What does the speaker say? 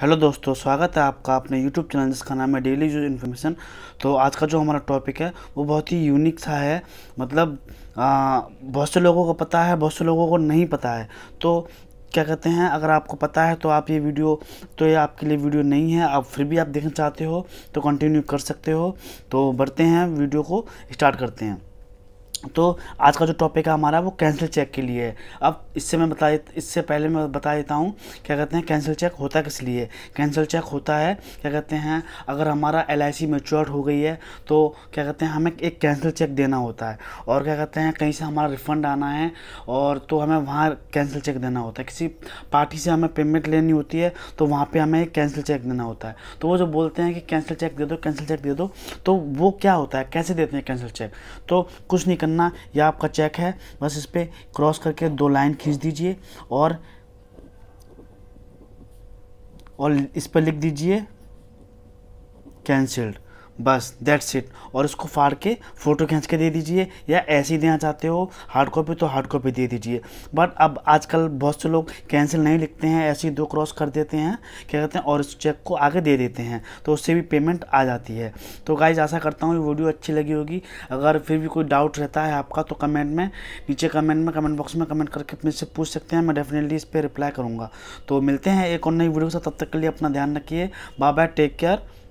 hello दोस्तों स्वागत है आपका अपने यूट्यूब चैनल जिसका नाम है डेली यूज इन्फॉर्मेशन तो आज का जो हमारा टॉपिक है वो बहुत ही यूनिक सा है मतलब बहुत से लोगों को पता है बहुत से लोगों को नहीं पता है तो क्या कहते हैं अगर आपको पता है तो आप ये वीडियो तो ये आपके लिए वीडियो नहीं है आप फिर भी आप देखना चाहते हो तो कंटिन्यू कर सकते हो तो बढ़ते हैं वीडियो को स्टार्ट करते हैं तो आज का जो टॉपिक है हमारा वो कैंसिल चेक के लिए है अब इससे मैं बता इससे पहले मैं बता देता हूँ क्या कहते हैं कैंसिल चेक होता किस लिए कैंसिल चेक होता है क्या कहते हैं अगर हमारा एल आई सी मेच्योर हो गई है तो क्या कहते हैं हमें एक कैंसिल चेक देना होता है और क्या कहते हैं कहीं से हमारा रिफ़ंड आना है और तो हमें वहाँ कैंसिल चेक देना होता है किसी पार्टी से हमें पेमेंट लेनी होती है तो वहाँ पर हमें कैंसिल चेक देना होता है तो वो जो बोलते हैं कि कैंसिल चेक दे दो कैंसिल चेक दे दो तो वो क्या होता है कैसे देते हैं कैंसिल चेक तो कुछ नहीं करना यह आपका चेक है बस इस पर क्रॉस करके दो लाइन खींच दीजिए और और इस पर लिख दीजिए कैंसल्ड बस दैट्स इट और इसको फाड़ के फ़ोटो खींच के दे दीजिए या ऐसे ही देना चाहते हो हार्ड कॉपी तो हार्ड कॉपी दे दीजिए बट अब आजकल बहुत से लोग कैंसिल नहीं लिखते हैं ऐसे ही दो क्रॉस कर देते हैं क्या कहते हैं और इस चेक को आगे दे देते हैं तो उससे भी पेमेंट आ जाती है तो गाइज आशा करता हूँ ये वीडियो अच्छी लगी होगी अगर फिर भी कोई डाउट रहता है आपका तो कमेंट में नीचे कमेंट में कमेंट बॉक्स में कमेंट करके मुझसे पूछ सकते हैं मैं डेफिनेटली इस पर रिप्लाई करूँगा तो मिलते हैं एक और नई वीडियो के साथ तब तक के लिए अपना ध्यान रखिए बाय बाय टेक केयर